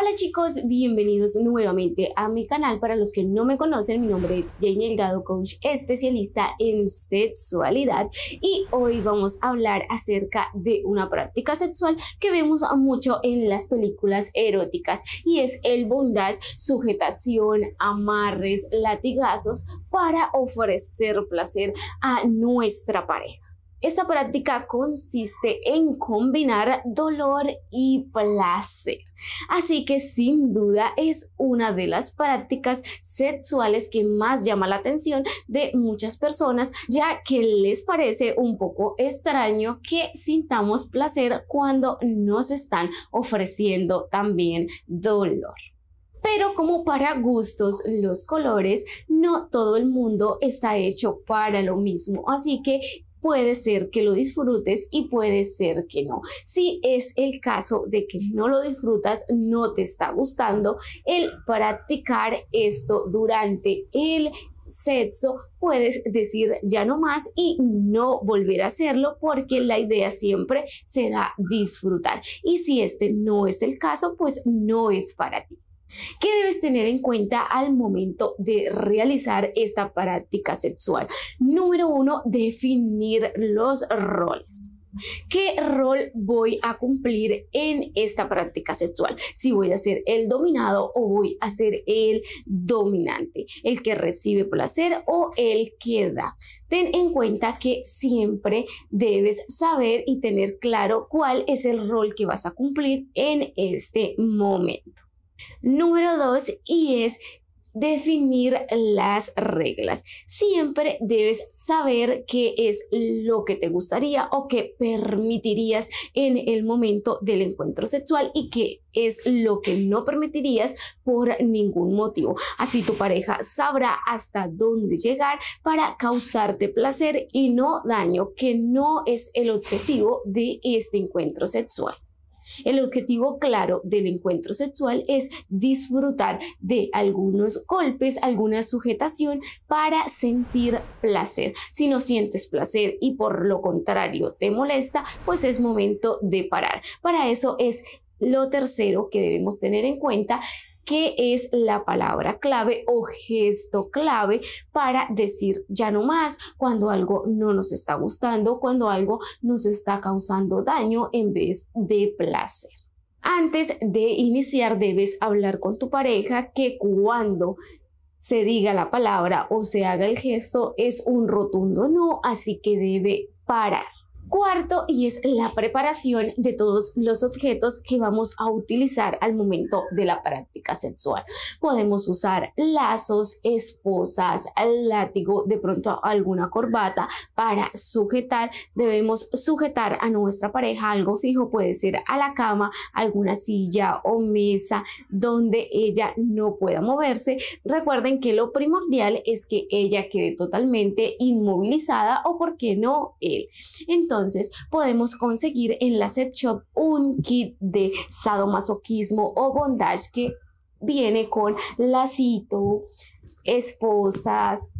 Hola chicos, bienvenidos nuevamente a mi canal. Para los que no me conocen, mi nombre es Jane Elgado, coach especialista en sexualidad y hoy vamos a hablar acerca de una práctica sexual que vemos mucho en las películas eróticas y es el bondage, sujetación, amarres, latigazos para ofrecer placer a nuestra pareja. Esta práctica consiste en combinar dolor y placer, así que sin duda es una de las prácticas sexuales que más llama la atención de muchas personas, ya que les parece un poco extraño que sintamos placer cuando nos están ofreciendo también dolor. Pero como para gustos los colores, no todo el mundo está hecho para lo mismo. Así que puede ser que lo disfrutes y puede ser que no. Si es el caso de que no lo disfrutas, no te está gustando, el practicar esto durante el sexo, puedes decir ya no más y no volver a hacerlo porque la idea siempre será disfrutar. Y si este no es el caso, pues no es para ti. ¿Qué debes tener en cuenta al momento de realizar esta práctica sexual. Número uno, definir los roles. ¿Qué rol voy a cumplir en esta práctica sexual? Si voy a ser el dominado o voy a ser el dominante, el que recibe placer o el que da. Ten en cuenta que siempre debes saber y tener claro cuál es el rol que vas a cumplir en este momento. Número dos, y es definir las reglas. Siempre debes saber qué es lo que te gustaría o que permitirías en el momento del encuentro sexual y qué es lo que no permitirías por ningún motivo. Así tu pareja sabrá hasta dónde llegar para causarte placer y no daño, que no es el objetivo de este encuentro sexual. El objetivo claro del encuentro sexual es disfrutar de algunos golpes, alguna sujetación para sentir placer. Si no sientes placer y por lo contrario te molesta, pues es momento de parar. Para eso es lo tercero que debemos tener en cuenta qué es la palabra clave o gesto clave para decir ya no más cuando algo no nos está gustando, cuando algo nos está causando daño en vez de placer. Antes de iniciar debes hablar con tu pareja que cuando se diga la palabra o se haga el gesto es un rotundo no, así que debe parar. Cuarto, y es la preparación de todos los objetos que vamos a utilizar al momento de la práctica sexual. Podemos usar lazos, esposas, látigo, de pronto alguna corbata para sujetar. Debemos sujetar a nuestra pareja algo fijo, puede ser a la cama, alguna silla o mesa donde ella no pueda moverse. Recuerden que lo primordial es que ella quede totalmente inmovilizada o, por qué no, él. Entonces, entonces podemos conseguir en la set shop un kit de sadomasoquismo o bondage que viene con lacito, esposas,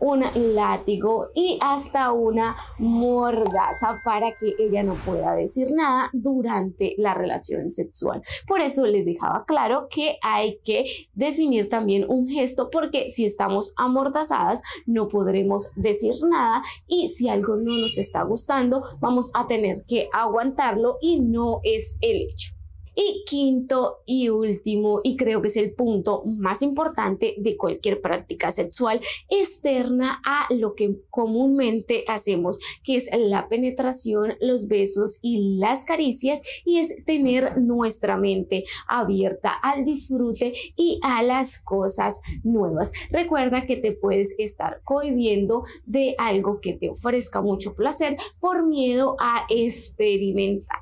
un látigo y hasta una mordaza para que ella no pueda decir nada durante la relación sexual. Por eso les dejaba claro que hay que definir también un gesto porque si estamos amordazadas no podremos decir nada y si algo no nos está gustando vamos a tener que aguantarlo y no es el hecho. Y quinto y último, y creo que es el punto más importante de cualquier práctica sexual externa a lo que comúnmente hacemos, que es la penetración, los besos y las caricias, y es tener nuestra mente abierta al disfrute y a las cosas nuevas. Recuerda que te puedes estar cohibiendo de algo que te ofrezca mucho placer por miedo a experimentar.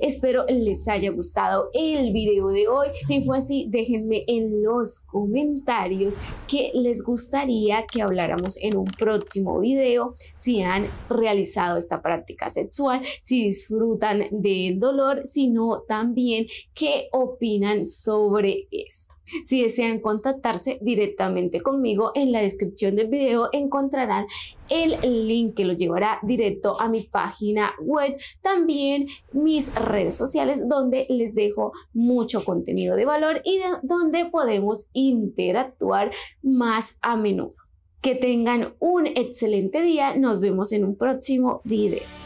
Espero les haya gustado el video de hoy. Si fue así, déjenme en los comentarios qué les gustaría que habláramos en un próximo video, si han realizado esta práctica sexual, si disfrutan del dolor, sino también qué opinan sobre esto. Si desean contactarse directamente conmigo, en la descripción del video encontrarán el link que los llevará directo a mi página web, también mis redes sociales donde les dejo mucho contenido de valor y donde podemos interactuar más a menudo. Que tengan un excelente día, nos vemos en un próximo video.